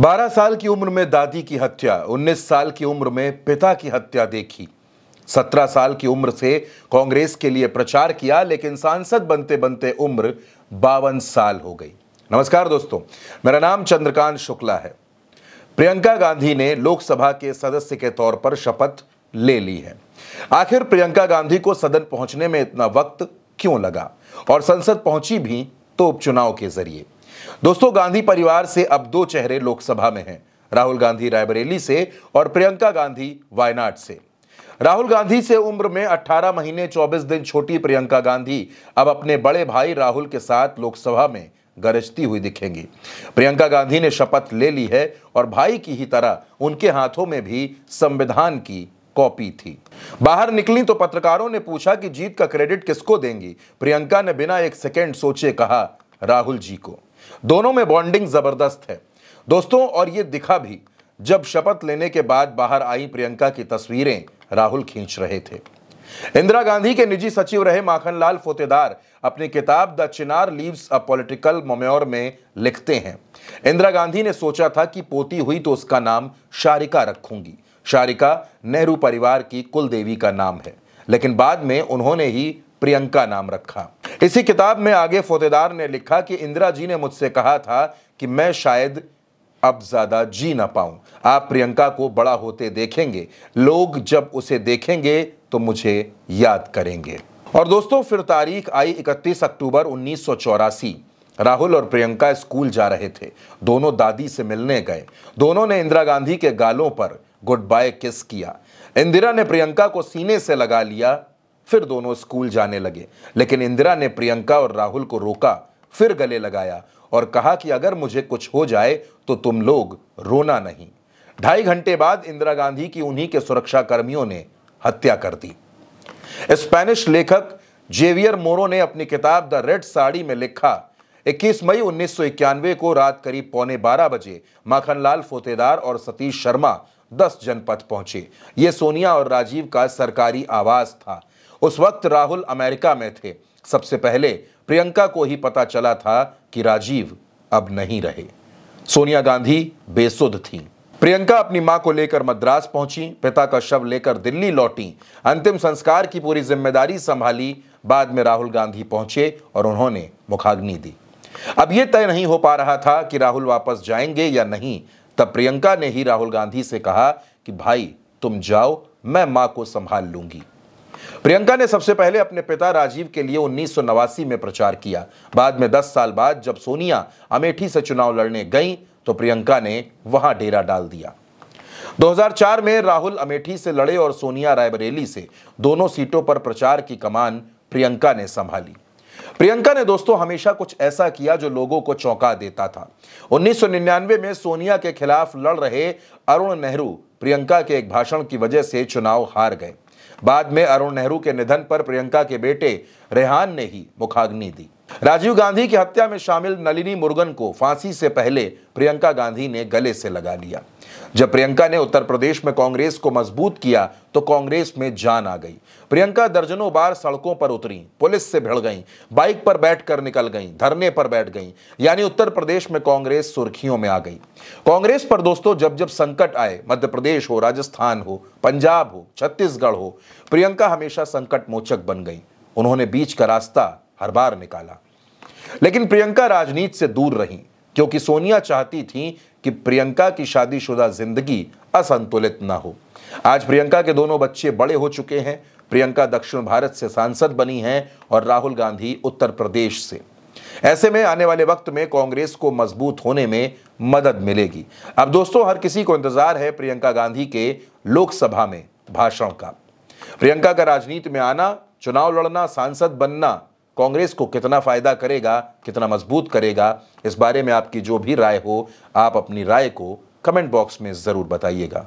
बारह साल की उम्र में दादी की हत्या उन्नीस साल की उम्र में पिता की हत्या देखी सत्रह साल की उम्र से कांग्रेस के लिए प्रचार किया लेकिन सांसद बनते बनते उम्र बावन साल हो गई नमस्कार दोस्तों मेरा नाम चंद्रकांत शुक्ला है प्रियंका गांधी ने लोकसभा के सदस्य के तौर पर शपथ ले ली है आखिर प्रियंका गांधी को सदन पहुंचने में इतना वक्त क्यों लगा और संसद पहुंची भी तो उपचुनाव के जरिए दोस्तों गांधी परिवार से अब दो चेहरे लोकसभा में हैं राहुल गांधी रायबरेली से और प्रियंका गांधी वायनाड से राहुल गांधी से उम्र में 18 महीने 24 दिन छोटी प्रियंका गांधी अब अपने बड़े भाई राहुल के साथ लोकसभा में गरजती हुई दिखेंगी प्रियंका गांधी ने शपथ ले ली है और भाई की ही तरह उनके हाथों में भी संविधान की कॉपी थी बाहर निकली तो पत्रकारों ने पूछा कि जीत का क्रेडिट किसको देंगी प्रियंका ने बिना एक सेकेंड सोचे कहा राहुल जी को दोनों में बॉन्डिंग ज़बरदस्त है दोस्तों और ये दिखा भी जब शपथ लेने के बाद बाहर आई प्रियंका की तस्वीरें राहुल खींच रहे थे इंदिरा गांधी के निजी सचिव रहे माखनलाल फोतेदार अपनी किताब the Chinar leaves a political memoir में लिखते हैं इंदिरा गांधी ने सोचा था कि पोती हुई तो उसका नाम शारिका रखूंगी शारिका नेहरू परिवार की कुल देवी का नाम है लेकिन बाद में उन्होंने ही प्रियंका नाम रखा इसी किताब में आगे फोतेदार ने लिखा कि इंदिरा जी ने मुझसे कहा था कि मैं शायद अब ज़्यादा जी ना पाऊं आप प्रियंका को बड़ा होते देखेंगे लोग जब उसे देखेंगे तो मुझे याद करेंगे और दोस्तों फिर तारीख आई 31 अक्टूबर उन्नीस राहुल और प्रियंका स्कूल जा रहे थे दोनों दादी से मिलने गए दोनों ने इंदिरा गांधी के गालों पर गुड बाय किस किया इंदिरा ने प्रियंका को सीने से लगा लिया फिर दोनों स्कूल जाने लगे लेकिन इंदिरा ने प्रियंका और राहुल को रोका फिर गले लगाया और कहा कि अगर मुझे कुछ हो जाए तो तुम लोग रोना नहीं ढाई घंटे बाद इंदिरा गांधी की उन्हीं के सुरक्षा कर्मियों ने हत्या कर दी स्पेनिश लेखक जेवियर मोरो ने अपनी किताब द रेड साड़ी में लिखा 21 मई 1991 को रात करीब पौने 12 बजे माखनलाल फोतेदार और सतीश शर्मा 10 जनपद पहुंचे ये सोनिया और राजीव का सरकारी आवास था उस वक्त राहुल अमेरिका में थे सबसे पहले प्रियंका को ही पता चला था कि राजीव अब नहीं रहे सोनिया गांधी बेसुध थी प्रियंका अपनी मां को लेकर मद्रास पहुंची पिता का शव लेकर दिल्ली लौटी अंतिम संस्कार की पूरी जिम्मेदारी संभाली बाद में राहुल गांधी पहुंचे और उन्होंने मुखाग्नि दी अब यह तय नहीं हो पा रहा था कि राहुल वापस जाएंगे या नहीं तब प्रियंका ने ही राहुल गांधी से कहा कि भाई तुम जाओ मैं मां को संभाल लूंगी प्रियंका ने सबसे पहले अपने पिता राजीव के लिए उन्नीस में प्रचार किया बाद में 10 साल बाद जब सोनिया अमेठी से चुनाव लड़ने गईं तो प्रियंका ने वहां डेरा डाल दिया 2004 में राहुल अमेठी से लड़े और सोनिया रायबरेली से दोनों सीटों पर प्रचार की कमान प्रियंका ने संभाली प्रियंका ने दोस्तों हमेशा कुछ ऐसा किया जो लोगों को चौंका देता था 1999 में सोनिया के खिलाफ लड़ रहे अरुण नेहरू प्रियंका के एक भाषण की वजह से चुनाव हार गए बाद में अरुण नेहरू के निधन पर प्रियंका के बेटे रेहान ने ही मुखाग्नि दी राजीव गांधी की हत्या में शामिल नलिनी मुर्गन को फांसी से पहले प्रियंका गांधी ने गले से लगा लिया जब प्रियंका ने उत्तर प्रदेश में कांग्रेस को मजबूत किया तो कांग्रेस में जान आ गई प्रियंका दर्जनों बार सड़कों पर उतरी पुलिस से भिड़ गईं बाइक पर बैठकर निकल गईं धरने पर बैठ गईं यानी उत्तर प्रदेश में कांग्रेस सुर्खियों में आ गई कांग्रेस पर दोस्तों जब जब संकट आए मध्य प्रदेश हो राजस्थान हो पंजाब हो छत्तीसगढ़ हो प्रियंका हमेशा संकट मोचक बन गई उन्होंने बीच का रास्ता हर बार निकाला लेकिन प्रियंका राजनीति से दूर रहीं क्योंकि सोनिया चाहती थी कि प्रियंका की शादीशुदा जिंदगी असंतुलित ना हो आज प्रियंका के दोनों बच्चे बड़े हो चुके हैं प्रियंका दक्षिण भारत से सांसद बनी हैं और राहुल गांधी उत्तर प्रदेश से ऐसे में आने वाले वक्त में कांग्रेस को मजबूत होने में मदद मिलेगी अब दोस्तों हर किसी को इंतजार है प्रियंका गांधी के लोकसभा में भाषण का प्रियंका का राजनीति में आना चुनाव लड़ना सांसद बनना कांग्रेस को कितना फ़ायदा करेगा कितना मजबूत करेगा इस बारे में आपकी जो भी राय हो आप अपनी राय को कमेंट बॉक्स में ज़रूर बताइएगा